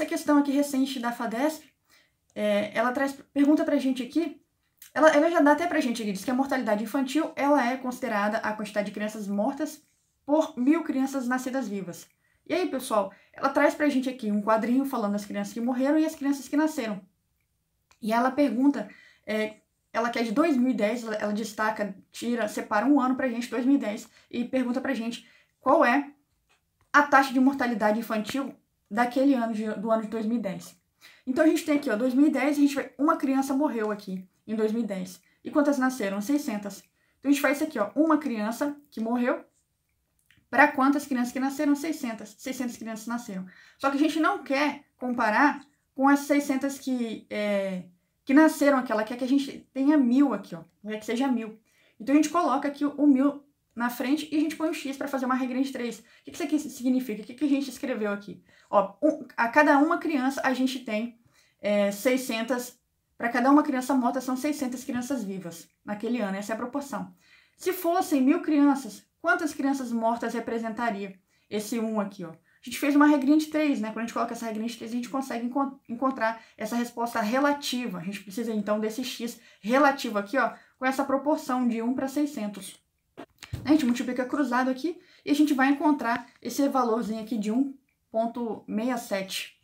essa questão aqui recente da FADESP, é, ela traz pergunta pra gente aqui, ela, ela já dá até pra gente aqui, diz que a mortalidade infantil, ela é considerada a quantidade de crianças mortas por mil crianças nascidas vivas. E aí, pessoal, ela traz pra gente aqui um quadrinho falando as crianças que morreram e as crianças que nasceram. E ela pergunta, é, ela quer de 2010, ela destaca, tira, separa um ano pra gente, 2010, e pergunta pra gente qual é a taxa de mortalidade infantil daquele ano, de, do ano de 2010. Então a gente tem aqui, ó, 2010, a gente vai, uma criança morreu aqui em 2010. E quantas nasceram? 600. Então a gente faz isso aqui, ó, uma criança que morreu para quantas crianças que nasceram? 600. 600 crianças nasceram. Só que a gente não quer comparar com as 600 que, é, que nasceram aquela, quer que a gente tenha mil aqui, ó, quer que seja mil. Então a gente coloca aqui o mil na frente e a gente põe um x para fazer uma regra de 3. O que isso aqui significa? O que a gente escreveu aqui? Ó, um, a cada uma criança a gente tem é, 600, para cada uma criança morta são 600 crianças vivas naquele ano, essa é a proporção. Se fossem mil crianças, quantas crianças mortas representaria esse 1 um aqui? Ó? A gente fez uma regra de 3, né? Quando a gente coloca essa regra de 3, a gente consegue encontrar essa resposta relativa. A gente precisa, então, desse x relativo aqui, ó, com essa proporção de 1 para 600. A gente multiplica cruzado aqui e a gente vai encontrar esse valorzinho aqui de 1,67.